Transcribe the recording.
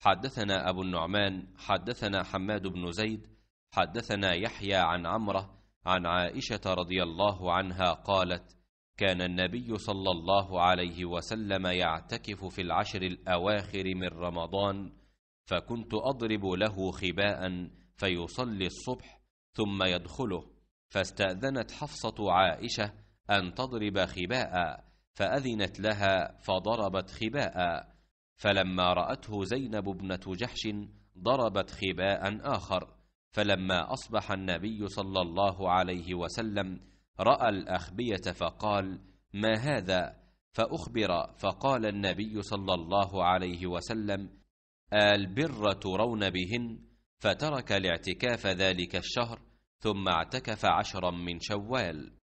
حدثنا أبو النعمان حدثنا حماد بن زيد حدثنا يحيى عن عمره عن عائشة رضي الله عنها قالت كان النبي صلى الله عليه وسلم يعتكف في العشر الأواخر من رمضان فكنت أضرب له خباء فيصلي الصبح ثم يدخله فاستأذنت حفصة عائشة أن تضرب خباء فأذنت لها فضربت خباء فلما رأته زينب ابنة جحش ضربت خباء آخر فلما أصبح النبي صلى الله عليه وسلم رأى الأخبية فقال ما هذا فأخبر فقال النبي صلى الله عليه وسلم البر ترون بهن فترك الاعتكاف ذلك الشهر ثم اعتكف عشرا من شوال